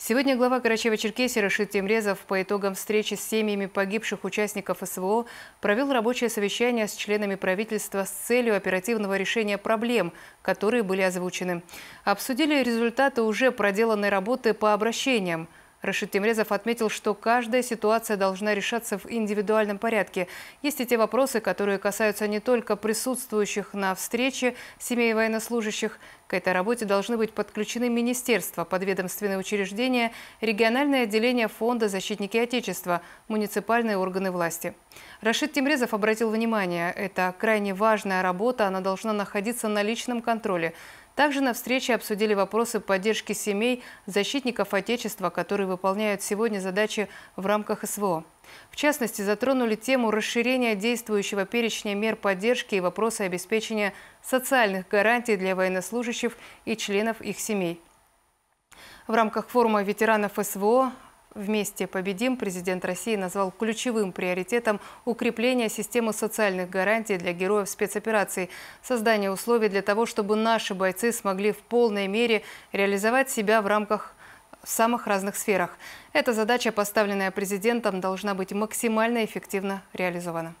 Сегодня глава Карачева-Черкесии Рашид Темрезов по итогам встречи с семьями погибших участников СВО провел рабочее совещание с членами правительства с целью оперативного решения проблем, которые были озвучены. Обсудили результаты уже проделанной работы по обращениям – Рашид Тимрезов отметил, что каждая ситуация должна решаться в индивидуальном порядке. Есть и те вопросы, которые касаются не только присутствующих на встрече семей военнослужащих. К этой работе должны быть подключены министерства, подведомственные учреждения, региональное отделение фонда «Защитники Отечества», муниципальные органы власти. Рашид Тимрезов обратил внимание, это крайне важная работа, она должна находиться на личном контроле. Также на встрече обсудили вопросы поддержки семей защитников Отечества, которые выполняют сегодня задачи в рамках СВО. В частности, затронули тему расширения действующего перечня мер поддержки и вопросы обеспечения социальных гарантий для военнослужащих и членов их семей. В рамках форума ветеранов СВО «Вместе победим» президент России назвал ключевым приоритетом укрепление системы социальных гарантий для героев спецопераций, создание условий для того, чтобы наши бойцы смогли в полной мере реализовать себя в рамках в самых разных сферах. Эта задача, поставленная президентом, должна быть максимально эффективно реализована.